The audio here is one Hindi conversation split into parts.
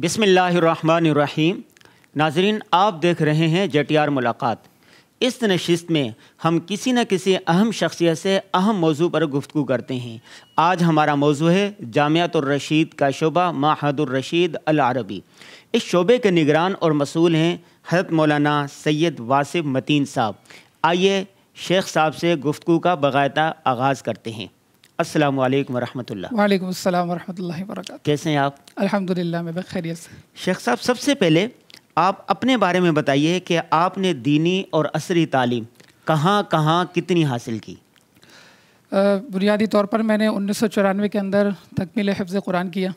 बिसमीम नाजरीन आप देख रहे हैं जटियार मुलाकात इस नशिस्त में हम किसी न किसी अहम शख्सियत से अहम मौजू पर गुफ्तु करते हैं आज हमारा मौजू है रशीद का शोबा रशीद अल अरबी इस शोबे के निगरान और मसूल हैं हजरत मौलाना सैयद वासिफ मतीन साहब आइए शेख साहब से गुफ्तु का बाकायदा आगाज़ करते हैं अस्सलाम वालेकुम रहमतुल्लाह वालेकुम अस्सलाम वरहमतुल्लाहि वबरकातुहू कैसे हैं आप अल्हम्दुलिल्लाह मैं बखैरियत से शेख साहब सबसे पहले आप अपने बारे में बताइए कि आपने दीनी और असरी तालीम कहाँ कहाँ कितनी हासिल की बुनियादी तौर पर मैंने उन्नीस सौ चौरानवे के अंदर तकमील हफ्ज़ कुरान किया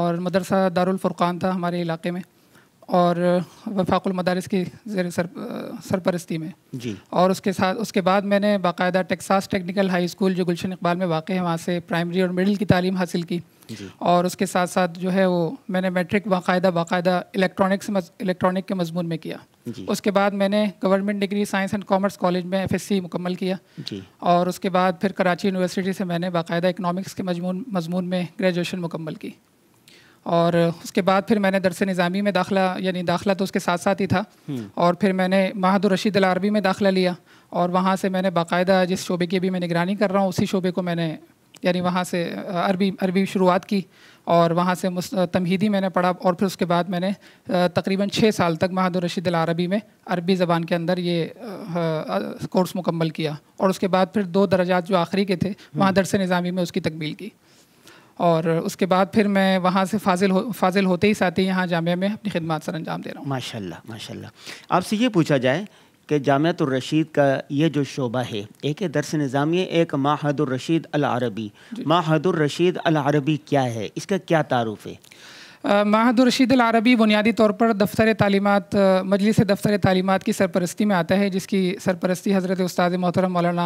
और मदरसा दारुल फुरकान था हमारे इलाके में और वफाकुल मदारस की जेर सर सरपरस्ती में जी और उसके साथ उसके बाद मैंने बाकायदा टेक्सास टेक्निकल हाई स्कूल जो गुलशन इकबाल में वाक़ है वहाँ से प्राइमरी और मिडिल की तालीम हासिल की और उसके साथ साथ जो है वो मैंने मैट्रिक बाकायदा बाकायदा इलेक्ट्रॉनिक्स इलेक्ट्रॉनिक के मजमून में किया उसके बाद मैंने government degree science and commerce college में एफएससी मुकम्मल किया और उसके बाद फिर कराची यूनिवर्सिटी से मैंने बाकायदा इकनॉमिक्स के मजमून मजमून में ग्रेजुएशन मुकम्मल की और उसके बाद फिर मैंने दरस निज़ामी में दाखिला यानी दाखिला तो उसके साथ साथ ही था हम्म। और फिर मैंने महादुर रशीद अरबी में दाखिला लिया और वहाँ से मैंने बाकायदा जिस शोबे की भी मैं निगरानी कर रहा हूँ उसी शोबे को मैंने यानी वहाँ से अरबी अरबी शुरुआत की और वहाँ से तमहीदी मैंने पढ़ा और फिर उसके बाद मैंने तकरीबन छः साल तक महादुर रशीद अरबी में अरबी ज़बान के अंदर ये कोर्स मुकम्मल किया और उसके बाद फिर दो दर्जात जो आखिरी के थे हम्म। वहाँ दरस निज़ामी में उसकी तकमील की और उसके बाद फिर मैं वहाँ से फाजिल हो फाजिल होते ही साथ ही यहाँ जामिया में अपनी खिदमत सर अंजाम दे रहा हूँ माशाल्लाह माशाल्लाह आपसे ये पूछा जाए कि जामतुलरशीद का ये जो शोबा है एक है दरस निज़ामी एक माहदुलरशीद अल अरबी अलारबी अल अरबी क्या है इसका क्या तारुफ है माहद रशीद अरबी बुनियादी तौर पर दफ्तर तलीमत मजलिस दफ्तर तलीमत की सरपरस्ती में आता है जिसकी सरपरस्ती हज़रत उस्ताद मोहतरम मौलाना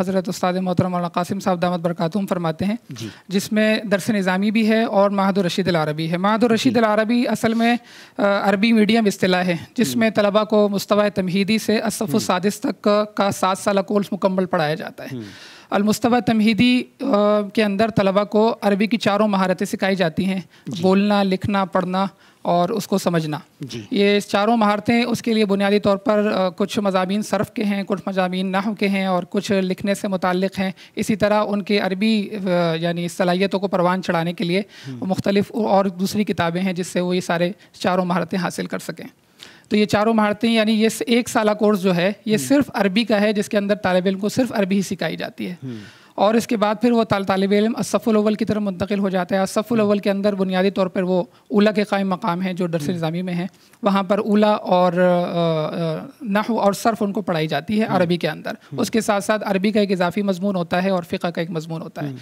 हज़रत उस्ताद मोहतरम मौलाना कासिम साहब दामद बरक़ातुम फरमाते हैं जिसमें दरस निज़ामी भी है और माहद रशीद अरबी है माहद रशीद अरबी असल में अरबी मीडियम अतला है जिसमें तलबा को मुस्तवा तमहीदी से हम्म। असफ़ तक का सात साल कोर्स मुकम्मल पढ़ाया जाता है हम्म। अलमुस्तवा तमहीदी के अंदर तलबा को अरबी की चारों महारतें सिखाई जाती हैं बोलना लिखना पढ़ना और उसको समझना ये चारों महारतें उसके लिए बुनियादी तौर पर कुछ मजामी सर्फ़ के हैं कुछ मजामी नाह के हैं और कुछ लिखने से मुतक़ हैं इसी तरह उनके अरबी यानी सलाहियतों को परवान चढ़ाने के लिए हम्म। मुख्तलिफ और दूसरी किताबें हैं जिससे वो ये सारे चारों महारतें हासिल कर सकें तो ये चारों महारतें यानी ये एक साल कोर्स जो है ये हम्म। सिर्फ अरबी का है जिसके अंदर तालब इम को सिर्फ अरबी ही सिखाई जाती है हम्म। और इसके बाद फिर वो तालब इलम असफ़ुलवल की तरफ मुंतकिल हो जाता है असफ़ुलवल के अंदर बुनियादी तौर पर वो ओला के कायम मकाम हैं जो दरस निज़ामी हम्म। में है वहाँ पर उला और नह और सर्फ उनको पढ़ाई जाती है हम्म। अरबी के अंदर हम्म। उसके साथ साथ अरबी का एक इजाफी मजमून होता है और फ़िका का एक मजमून होता है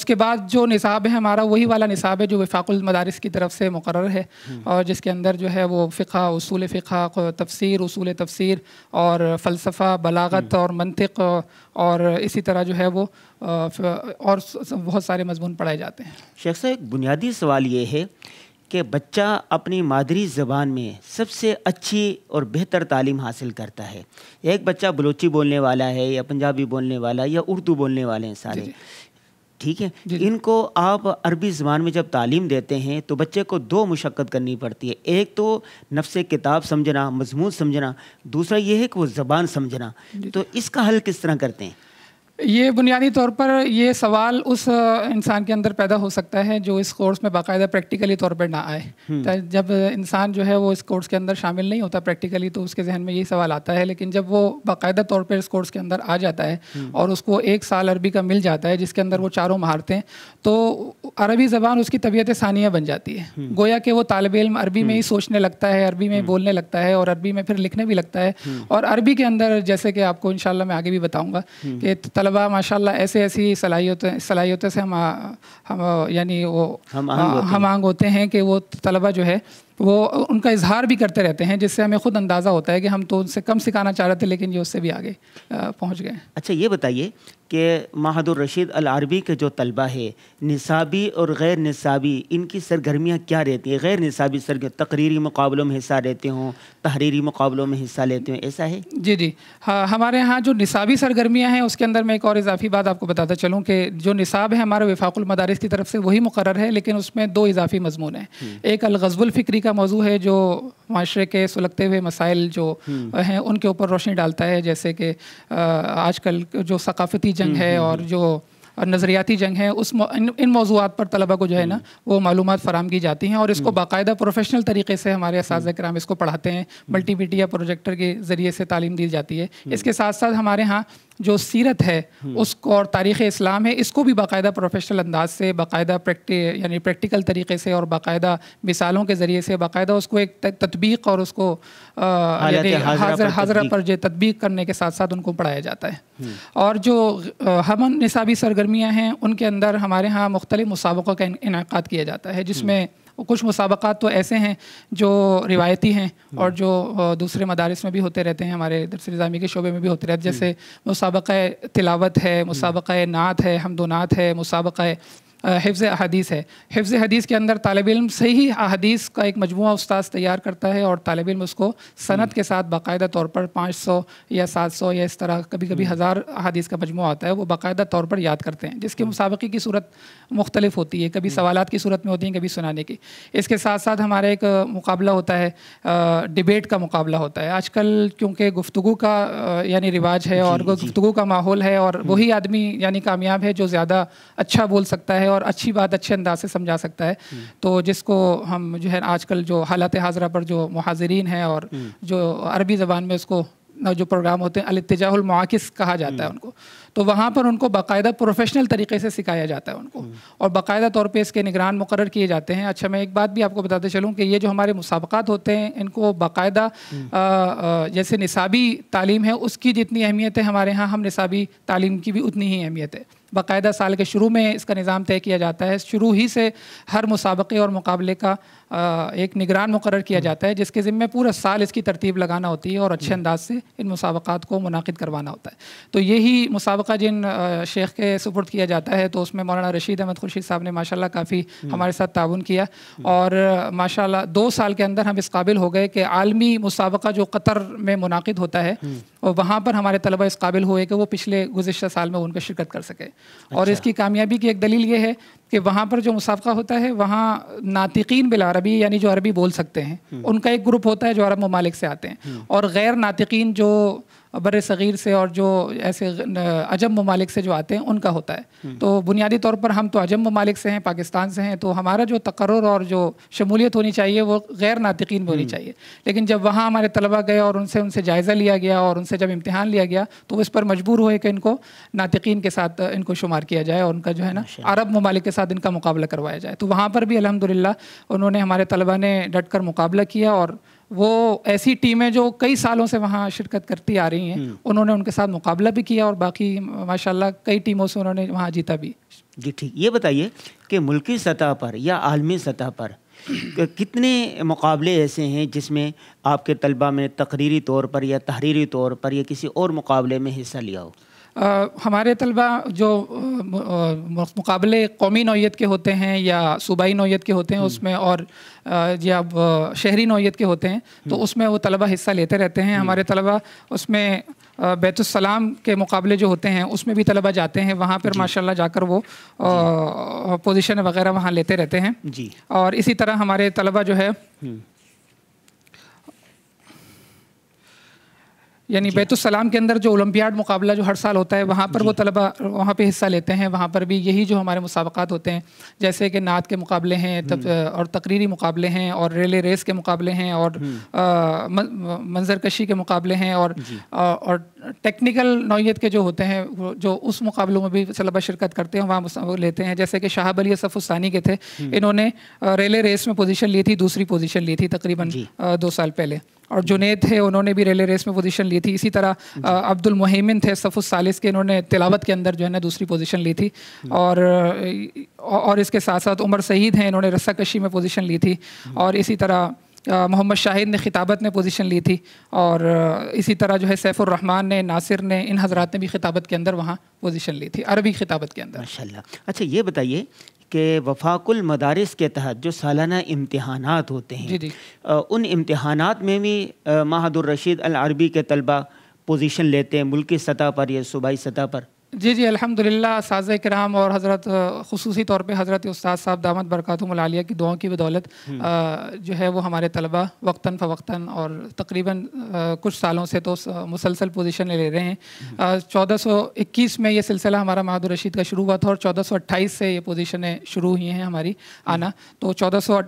उसके बाद जो निसाब है हमारा वही वाला निसाब है जो विफाकुल मदारस की तरफ से मुकर है और जिसके अंदर जो है वो फ़िका उसूल फ़िका तफसर उसूल तफसर और फ़लसफ़ा बलागत और मनतिक और इसी तरह जो है वो और बहुत सारे मजमून पढ़ाए जाते हैं शेख साहब एक बुनियादी सवाल ये है कि बच्चा अपनी मादरी ज़बान में सबसे अच्छी और बेहतर तालीम हासिल करता है एक बच्चा बलोची बोलने वाला है या पंजाबी बोलने वाला या उर्दू बोलने वाले हैं सारे ठीक है इनको आप अरबी ज़बान में जब तालीम देते हैं तो बच्चे को दो मुशक्क़त करनी पड़ती है एक तो नफ्स किताब समझना मजमून समझना दूसरा यह है कि वो ज़बान समझना तो इसका हल किस तरह करते हैं ये बुनियादी तौर पर ये सवाल उस इंसान के अंदर पैदा हो सकता है जो इस कोर्स में बाकायदा प्रैक्टिकली तौर पर ना आए हम्म। जब इंसान जो है वो इस कोर्स के अंदर शामिल नहीं होता प्रैक्टिकली तो उसके जहन में यही सवाल आता है लेकिन जब वो बाकायदा तौर पर इस कोर्स के अंदर आ जाता है हम्म। और उसको एक साल अरबी का मिल जाता है जिसके अंदर वो चारों महारतें तो अरबी ज़बान उसकी तबीयत सानिया बन जाती है हम्म। गोया कि वो तालब इलम अरबी में ही सोचने लगता है अरबी में बोलने लगता है और अरबी में फिर लिखने भी लगता है और अरबी के अंदर जैसे कि आपको इन मैं आगे भी बताऊँगा कि तलबा माशाल्लाह ऐसे ऐसी सलाहियत सलाहियतों से हम हम यानी वो हम आंग होते हैं कि वो तलबा जो है वो उनका इजहार भी करते रहते हैं जिससे हमें खुद अंदाज़ा होता है कि हम तो उनसे कम सिखाना चाह रहे थे लेकिन ये उससे भी आगे पहुंच गए अच्छा ये बताइए कि महादुर रशीद अल अरबी के जो तलबा है निसाबी और गैर निसाबी इनकी सरगर्मियाँ क्या रहती हैं गैर निसाबी सर तकरीरी मुकाबलों में हिस्सा लेते हों तहरीरी मुकाबलों में हिस्सा लेते हों ऐसा है जी जी हाँ हमारे यहाँ जो निसाबी सरगर्मियाँ हैं उसके अंदर मैं एक और इजाफी बात आपको बताता चलूँ कि जो निसाब है हमारे विफाकुल मदारस की तरफ से वही मुकर है लेकिन उसमें दो इजाफी मजमून हैं हम्म। एक अलगजबुल फ़िक्री का मौजू है जो माशरे के सुलगते हुए मसाइल जो हम्म। हैं उनके ऊपर रोशनी डालता है जैसे कि आजकल जो सकाफती जंग है हम्म, हम्म, और जो नज़रियाती जंग है उस इन, इन मौजूद पर तलबा को जो है ना वो मालूम फ़राम की जाती हैं और इसको बाकायदा प्रोफेशनल तरीके से हमारे इस कराम इसको पढ़ाते हैं मल्टीमीडिया प्रोजेक्टर के ज़रिए से तालीम दी जाती है इसके साथ साथ हमारे यहाँ जो सीरत है उसको और तारीख़ इस्लाम है इसको भी बाकायदा प्रोफेशनल अंदाज से बाकायदा प्रैक्टी यानी प्रैक्टिकल तरीके से और बाकायदा मिसालों के ज़रिए से बाकायदा उसको एक तदबीक और उसको हाजर हाजरा पर जो तदबीक करने के साथ साथ उनको पढ़ाया जाता है और जो हम नसाबी सरगर्मियाँ हैं उनके अंदर हमारे यहाँ मुख्तलि मुसाबों का इनका किया जाता है जिसमें कुछ मुसाबक़ात तो ऐसे हैं जो रिवायती हैं और जो दूसरे मदारस में भी होते रहते हैं हमारे दरस निज़ामी के शोबे में भी होते रहते हैं जैसे हम्म। मुसाबक़ तिलावत है हम्म। मुसाबक़ नात है हमदो नात है मुसाबक़ हिफ्ज़ अदीस है हिफ्ज़ हदीस के अंदर तालब इम सही अदीस का एक मजमू उस्ताद तैयार करता है और तालब इम उसको सनत हम्म। के साथ बाकायदा तौर पर पाँच सौ या सात सौ या इस तरह कभी कभी हज़ार हम्म। अदीस का मजमू आता है वो बाकायदा तौर पर याद करते हैं जिसके हम्म। मुसाबक़े की सूरत मुख्तलिफ होती है कभी सवाल की सूरत में होती हैं कभी सुनाने की इसके साथ साथ हमारा एक मुकाबला होता है डिबेट का मुकाबला होता है आजकल क्योंकि गुफ्तु का यानी रिवाज है और गुफ्तु का माहौल है और वही आदमी यानी कामयाब है जो ज़्यादा अच्छा बोल सकता है और अच्छी बात अच्छे अंदाज से समझा सकता है हम्म। तो जिसको हम जो है आजकल जो हालात हाजरा पर जो महाजरीन हैं और हम्म। जो अरबी ज़बान में उसको जो प्रोग्राम होते हैं अलतजाकस कहा जाता हम्म। है उनको तो वहाँ पर उनको बाकायदा प्रोफेशनल तरीके से सिखाया जाता है उनको और बाकायदा तौर पे इसके निगरान मुकर किए जाते हैं अच्छा मैं एक बात भी आपको बताते चलूँ कि ये जो हमारे मुसाबकत होते हैं इनको बाकायदा जैसे निसाबी तालीम है उसकी जितनी अहमियत है हमारे यहाँ हम निसाबी तालीम की भी उतनी ही अहमियत है बाकायदा साल के शुरू में इसका निज़ाम तय किया जाता है शुरू ही से हर मुसाबक़े और मुकाबले का एक निगरान मुकर किया हम्म। जाता है जिसके ज़िम्मे पूरा साल इसकी तरतीब लगाना होती है और अच्छे हम्म। अंदाज से इन मुसाबक़ात को मुनद करवाना होता है तो यही मुसाबका जिन शेख के सपोर्ट किया जाता है तो उसमें मौलाना रशीद अहमद खुर्शीद साहब ने माशा काफ़ी हम्म। हमारे साथ ताउन किया और माशा दो साल के अंदर हम इस काबिल हो गए कि आलमी मुसाबका जो कतर में मुनद होता है और वहाँ पर हमारे तलबा इस काबिल हुए कि वो पिछले गुजशत साल में उनका शिरकत कर सके अच्छा। और इसकी कामयाबी की एक दलील ये है कि वहाँ पर जो मुसाफ़ा होता है वहाँ नातिकीन बिल अरबी यानी जो अरबी बोल सकते हैं हम्म। उनका एक ग्रुप होता है जो अरब ममालिक से आते हैं हम्म। और गैर नातिकीन जो बर सग़ीर से और जो ऐसे अजब ममालिक से जो आते हैं उनका होता है हम्म। तो बुनियादी तौर पर हम तो अजब ममालिक से हैं पाकिस्तान से हैं तो हमारा जो तकर्र और जो शमूलियत होनी चाहिए वो गैर नातिकीन होनी हम्म। चाहिए लेकिन जब वहाँ हमारे तलबा गए और उनसे उनसे जायज़ा लिया गया और उनसे जब इम्तहान लिया गया तो इस पर मजबूर हुए कि इनको नातिकीन के साथ इनको शुमार किया जाए और उनका जो है ना अरब ममालिक के साथ इनका मुकाबला करवाया जाए तो वहाँ पर भी अलहमदिल्ला उन्होंने हमारे तलबा ने डट कर मुकाबला किया और वो ऐसी टीमें जो कई सालों से वहाँ शिरकत करती आ रही हैं हम्म। उन्होंने उनके साथ मुकाबला भी किया और बाकी माशाल्लाह कई टीमों से उन्होंने वहाँ जीता भी जी ठीक ये बताइए कि मुल्की सतह पर या आलमी सतह पर कितने मुकाबले ऐसे हैं जिसमें आपके तलबा में तकरीरी तौर पर या तहरीरी तौर पर या किसी और मुकाबले में हिस्सा लिया हो आ, हमारे तलबा जो मुकाबले कौमी नौीयत के होते हैं या सूबाई नौीयत के होते हैं हम्म। उसमें और या शहरी नौीयत के होते हैं तो हम्म। उसमें वो तलबा हिस्सा लेते रहते हैं हमारे हम्म। तलबा उसमें बैतुलसलाम के मुकाबले जो होते हैं उसमें भी तलबा जाते हैं वहाँ पर माशाल्लाह जाकर वो पोजीशन वगैरह वहाँ लेते रहते हैं जी और इसी तरह हमारे तलबा जो है हम्म। यानी बैतुलसलाम के अंदर जो ओलंपियाड मुकाबला जो हर साल होता है वहाँ पर वो तलबा वहाँ पे हिस्सा लेते हैं वहाँ पर भी यही जो हमारे मुसाबक़ात होते हैं जैसे कि नात के मुकाबले हैं तब हम्म। और तकरीरी मुकाबले हैं और रेले रेस के मुकाबले हैं और हम्म। मंजर कशी के मुकाबले हैं और और टेक्निकल नौीयत के जो होते हैं जो उस मुकाबलों में भी तलबा शिरकत करते हैं वहाँ लेते हैं जैसे कि शाहब अली असफ़ुस्तानी के थे हम्म। इन्होंने रेले रेस में पोजीशन ली थी दूसरी पोजीशन ली थी तकरीबन दो साल पहले और जुनेद थे उन्होंने भी रेले रेस में पोजीशन ली थी इसी तरह अब्दुल मोहिमिन थे सफ़ुस सालिस के इन्होंने तिलावत के अंदर जो है ना दूसरी पोजीशन ली थी और और इसके साथ साथ उमर सईद हैं इन्होंने कशी में पोजीशन ली थी और इसी तरह मोहम्मद शाहिद ने खिताबत में पोजीशन ली थी और इसी तरह जो है सैफुररहमान ने नासिर ने इन हजरात ने भी खिताबत के अंदर वहाँ पोजीशन ली थी अरबी खिताबत के अंदर माशा अच्छा ये बताइए के वफाकुल मदारस के तहत जो सालाना इम्तहान होते हैं उन इम्तहान में भी महादुर रशीद अल अरबी के तलबा पोजीशन लेते हैं मुल्की सतह पर या सूबाई सतह पर जी जी अल्हम्दुलिल्लाह साज कराम और हज़रत खसूसी तौर पे हज़रत उस्ताद साहब दामद मलालिया की दुआओं की बदौलत हम्म। जो है वो हमारे तलबा वक्ता फवक्तन और तकरीबन कुछ सालों से तो मुसलसल पोजीशन ले रहे हैं हम्म। चौदह सौ इक्कीस में ये सिलसिला हमारा महादुर रशीद का शुरू हुआ था और चौदह सौ अट्ठाईस से ये पोजीशनें शुरू हुई हैं हमारी आना हम्म। तो चौदह सौ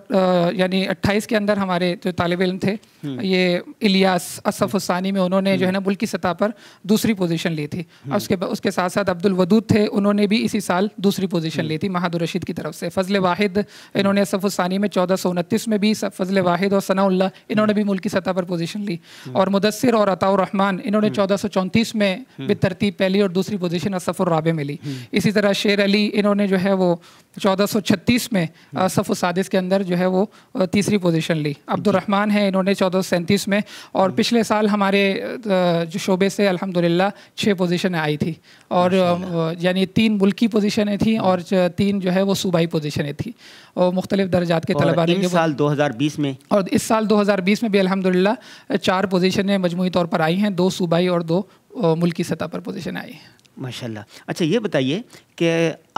यानी अट्ठाईस के अंदर हमारे जो तालब इम थे हम्म। ये इलियास असफ हम्म। हुसानी में उन्होंने जो है ना हम्म। मुल्क सतह पर दूसरी पोजीशन ली थी उसके उसके साथ साथ अब्दुल वदूद थे उन्होंने भी इसी साल दूसरी पोजीशन ली थी महादुर रशीद की तरफ से फजल वाहिद इन्होंने असफ हुसानी में चौदह सौ उनतीस में भी फजल वाहिद और सनाउल्ला इन्होंने भी मुल्की सतह पर पोजीशन ली और मुदसर और अताउररहमान इन्होंने चौदह सौ चौंतीस में बेतरतीब पहली और दूसरी पोजीशन असफुर रबे में ली इसी तरह शेर अली इन्होंने जो है वो 1436 में सफ़ सादिस के अंदर जो है वो तीसरी पोजीशन ली अब्दुलरहमान हैं इन्होंने चौदह में और हम्म। पिछले साल हमारे जो शोबे से अलहमदिल्ला छः पोजीशनें आई थी और यानी तीन मुल्की पोजीशनें थी हम्म। और तीन जो है वो सूबाई पोजीशनें थी और मुख्तलिफ दर्जात के तलबा दो साल 2020 में और इस साल 2020 में भी अलहमदिल्ला चार पोजीशनें मजमू तौर पर आई हैं दो सूबाई और दो मुल्की सतह पर पोजीशन आई हैं माशाल्लाह अच्छा ये बताइए कि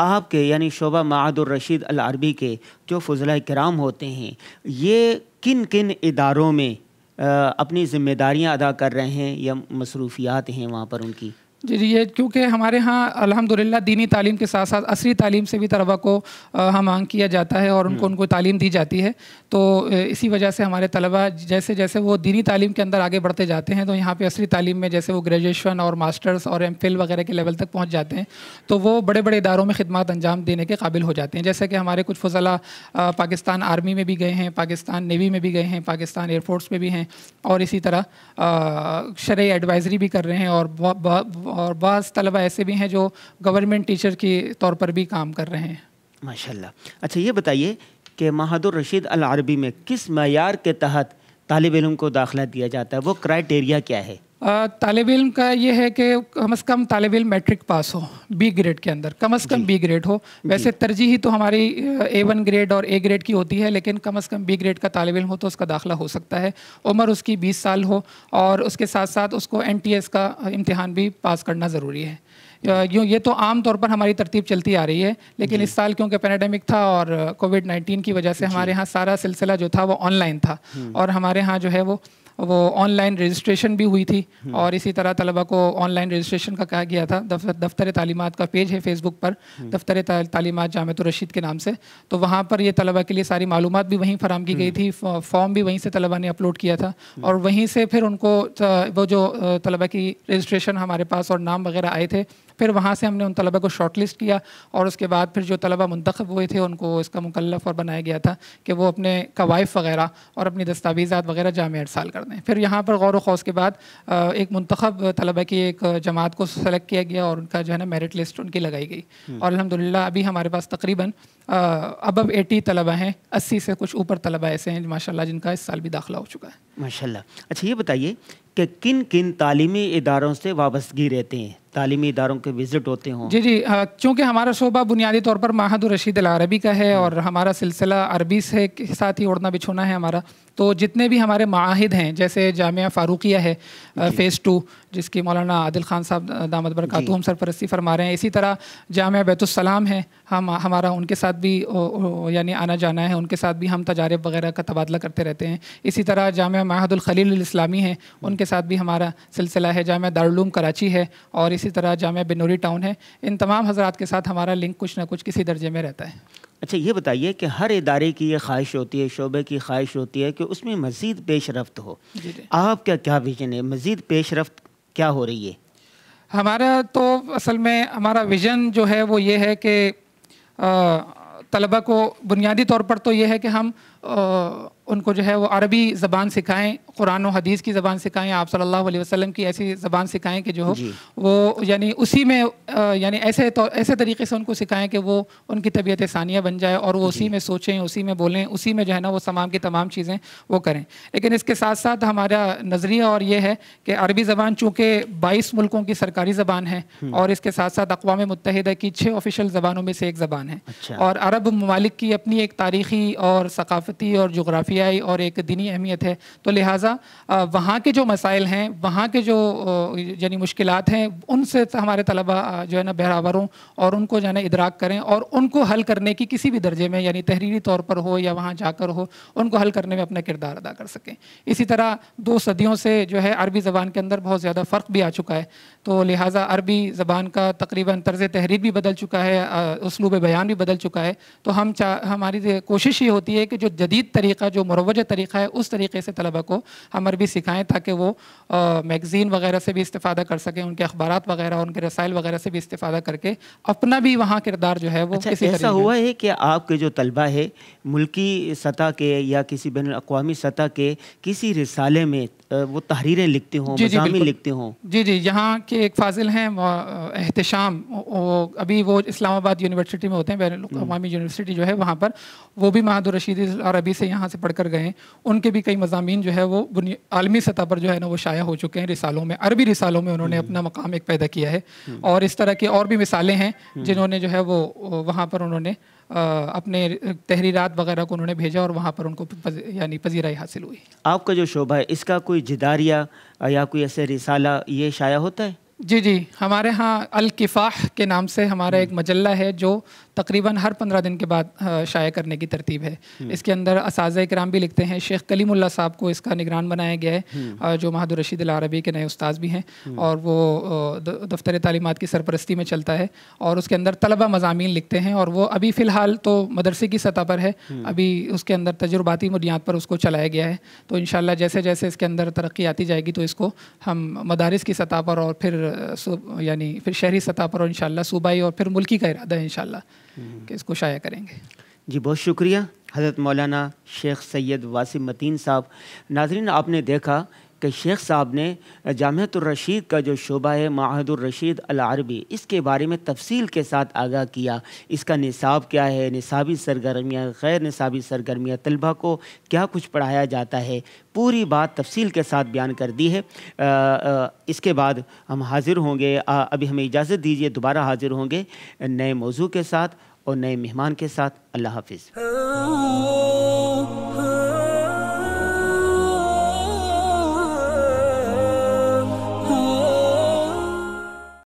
आपके यानी शोबा महादुर रशीद अल अरबी के जो फजला कराम होते हैं ये किन किन इदारों में आ, अपनी ज़िम्मेदारियाँ अदा कर रहे हैं या मसरूफियात हैं वहाँ पर उनकी जी जी ये क्योंकि हमारे यहाँ अलहमदिल्ला दीनी तालीम के साथ साथ असरी तालीम से भी तलबा को हम हाँ, मांग किया जाता है और उनको हम्म। उनको तालीम दी जाती है तो इसी वजह से हमारे तलबा जैसे जैसे वो दीनी तालीम के अंदर आगे बढ़ते जाते हैं तो यहाँ पे असरी तालीम में जैसे वो ग्रेजुएशन और मास्टर्स और एम वगैरह के लेवल तक पहुँच जाते हैं तो वो बड़े बड़े इदारों में खदमात अंजाम देने के काबिल हो जाते हैं जैसे कि हमारे कुछ फजला पाकिस्तान आर्मी में भी गए हैं पाकिस्तान नेवी में भी गए हैं पाकिस्तान एयरफोर्स में भी हैं और इसी तरह शर्य एडवाइजरी भी कर रहे हैं और और बस तलबा ऐसे भी हैं जो गवर्नमेंट टीचर के तौर पर भी काम कर रहे हैं माशाल्लाह अच्छा ये बताइए कि महादुर रशीद अल अरबी में किस मैार के तहत तालब इम को दाखिला दिया जाता है वो क्राइटेरिया क्या है तालब इम का ये है कि कम अज़ कम तालब इम मैट्रिक पास हो बी ग्रेड के अंदर कम अज़ कम बी ग्रेड हो वैसे ही तो हमारी ए वन ग्रेड और ए ग्रेड की होती है लेकिन कम अज़ कम बी ग्रेड का तालब इम हो तो उसका दाखला हो सकता है उम्र उसकी बीस साल हो और उसके साथ साथ उसको एन टी एस का इम्तहान भी पास करना ज़रूरी है यूँ ये तो आम तौर पर हमारी तरतीब चलती आ रही है लेकिन इस साल क्योंकि पैनाडेमिक था और कोविड नाइन्टीन की वजह से हमारे यहाँ सारा सिलसिला जो था वो ऑनलाइन था हम्म। और हमारे यहाँ जो है वो वो ऑनलाइन रजिस्ट्रेशन भी हुई थी हम्म। और इसी तरह तलबा को ऑनलाइन रजिस्ट्रेशन का कहा गया था दफ्तर दफ्तर तालीमत का पेज है फेसबुक पर हम्म। दफ्तर तालीमत जामत रशीद के नाम से तो वहाँ पर ये तलबा के लिए सारी मालूम भी वहीं फराम की गई हम्म। थी फॉर्म भी वहीं से तलबा ने अपलोड किया था और वहीं से फिर उनको वो जो तलबा की रजिस्ट्रेशन हमारे पास और नाम वगैरह आए थे फिर वहाँ से हमने उन तलबा को शॉर्ट लिस्ट किया और उसके बाद फिर जो तलबा मंतखब हुए थे उनको इसका मुकलफ और बनाया गया था कि वो अपने कवायफ वगैरह और अपनी दस्तावेज़ा वगैरह जाम अरसाल कर दें फिर यहाँ पर गौर वौस के बाद एक मंतखब तलबा की एक जमात को सेलेक्ट किया गया और उनका जो है ना मेरिट लिस्ट उनकी लगाई गई हम्म। और अलहमदिल्ला अभी हमारे पास तकरीबन अबब एटी तलबा हैं अस्सी से कुछ ऊपर तलबा ऐसे हैं माशा जिनका इस साल भी दाखिला हो चुका है माशा अच्छा ये बताइए कि किन किन तालीमी इदारों से वाबस्तगी रहते हैं तालीमी इदारों के विजिट होते हों जी जी चूँकि हमारा शोबा बुनियादी तौर पर माहद रशीद अरबी का है और हम्म। हमारा सिलसिला अरबी से के साथ ही उड़ना बिछोना है हमारा तो जितने भी हमारे माहिद हैं जैसे जामिया फ़ारूकिया है फ़ेज़ टू जिसकी मौलाना आदिल खान साहब दामद बरकातू हम सरपरस्ती फरमा रहे हैं इसी तरह जामिया बैतुलसलाम है हम हमारा उनके साथ भी यानी आना जाना है उनके साथ भी हम तजारब वगैरह का तबादला करते रहते हैं इसी तरह जामिया माहदुल खलील इस्लामी है हम्म। उनके साथ भी हमारा सिलसिला है जामिया दारूम कराची है और इसी तरह जामिया बिनूरी टाउन है इन तमाम हजरात के साथ हमारा लिंक कुछ ना कुछ किसी दर्जे में रहता है अच्छा ये बताइए कि हर इदारे की ये ख्वाहिश होती है शोबे की ख्वाहिश होती है कि उसमें मज़ीद पेश रफ्त हो आपका क्या विजन है मज़ीद पेश रफ्त क्या हो रही है हमारा तो असल में हमारा विजन जो है वो ये है कि तलबा को बुनियादी तौर पर तो ये है कि हम आ, उनको जो है वो अरबी ज़बान सिखाएं कुरान और हदीस की ज़बान सिखाएं आप सल्लल्लाहु अलैहि वसल्लम की ऐसी ज़बान सिखाएं कि जो हो वो यानी उसी में यानी ऐसे तो, ऐसे तरीके से उनको सिखाएं कि वो उनकी तबीयत सानिया बन जाए और वो उसी में सोचें उसी में बोलें उसी में जो है ना वो तमाम की तमाम चीज़ें वो करें लेकिन इसके साथ साथ हमारा नज़रिया और ये है कि अरबी ज़बान चूँकि बाईस मुल्कों की सरकारी ज़बान है हम्म। और इसके साथ साथ अकवा मुतहदा की छः ऑफिशल ज़बानों में से एक ज़बान है अच्छा। और अरब ममालिक की अपनी एक तारीखी और सकाफ़ती और जोग्राफी दरियाई और एक दीनी अहमियत है तो लिहाजा वहाँ के जो मसाइल हैं वहाँ के जो यानी मुश्किल हैं उनसे हमारे तलबा जो है ना बहरावर हों और उनको जो है ना इदराक करें और उनको हल करने की किसी भी दर्जे में यानी तहरीरी तौर पर हो या वहाँ जाकर हो उनको हल करने में अपना किरदार अदा कर सकें इसी तरह दो सदियों से जो है अरबी ज़बान के अंदर बहुत ज़्यादा फ़र्क भी आ चुका है तो लिहाजा अरबी ज़बान का तकरीबन तर्ज तहरीर भी बदल चुका है उसलूब बयान भी बदल चुका है तो हम हमारी कोशिश ये होती है कि जो जदीद तरीका जो मरवज तरीक़ा है उस तरीके से तलबा को हम अरबी सिखाएँ ताकि वो मैगज़ीन वगैरह से भी इस्तेफ़ा कर सकें उनके अखबार वगैरह उनके रसायल वगैरह से भी इस्तेफ़ा करके अपना भी वहाँ किरदार जो है वो अच्छा, ऐसा हुआ है कि आपके जो तलबा है मुल्की सतह के या किसी बैन अवी सतह के किसी रिसाले में वो तहरीरें लिखते हों मजामी लिखते हों जी जी यहाँ के एक फाजिल हैं एहतशाम अभी वो इस्लामाबाद यूनिवर्सिटी में होते हैं बैन हम्म। यूनिवर्सिटी जो है वहाँ पर वो भी महादुर रशीद अरबी से यहाँ से पढ़ गए उनके भी कई मजामी जो है वो आलमी सतह पर जो है ना वो शाया हो चुके हैं रिसालों में अरबी रिसालों में उन्होंने हम्म। अपना मकाम एक पैदा किया है हम्म। और इस तरह की और भी मिसालें हैं जिन्होंने जो है वो वहाँ पर उन्होंने अपने तहरीरात वगैरह को उन्होंने भेजा और वहाँ पर उनको पज, यानी पजीराई हासिल हुई आपका जो शोभा है इसका कोई जिदारिया या कोई ऐसे रिसाला ये शाया होता है जी जी हमारे यहाँ अलकिफ़ाह के नाम से हमारा एक हम्म. मजल्ला है जो तकरीबन हर पंद्रह दिन के बाद शाया करने की तरतीब है हम्म. इसके अंदर इस कराम भी लिखते हैं शेख कलीमुल्ला साहब को इसका निगरान बनाया गया है हम्म. जो महादुर रशीद अरबी के नए उस्ताद भी हैं और वो दफ्तर तालीमत की सरपरस्ती में चलता है और उसके अंदर तलबा मजामी लिखते हैं और वो अभी फ़िलहाल तो मदरसे की सतह पर है अभी उसके अंदर तजुर्बाती बुनियाद पर उसको चलाया गया है तो इन जैसे जैसे इसके अंदर तरक्की आती जाएगी तो इसको हम मदारस की सतह पर और फिर यानी फिर शहरी सतह पर और इनशाला सूबाई और फिर मुल्की का इरादा है इन हम्म। कि इसको शाया करेंगे जी बहुत शुक्रिया हज़रत मौलाना शेख सैयद वासिम मतीन साहब नाजरीन आपने देखा कि शेख साहब ने जामतुलरशीद का जो शोबा है माहदुररशीद अलारबी इसके बारे में तफसील के साथ आगाह किया इसका निसाब क्या है निसाबी सरगर्मियाँ गैर निसाबी सरगर्मियाँ तलबा को क्या कुछ पढ़ाया जाता है पूरी बात तफसील के साथ बयान कर दी है आ, आ, इसके बाद हम हाज़िर होंगे आ, अभी हमें इजाज़त दीजिए दोबारा हाज़िर होंगे नए मौजू के साथ और नए मेहमान के साथ अल्लाह हाफिज़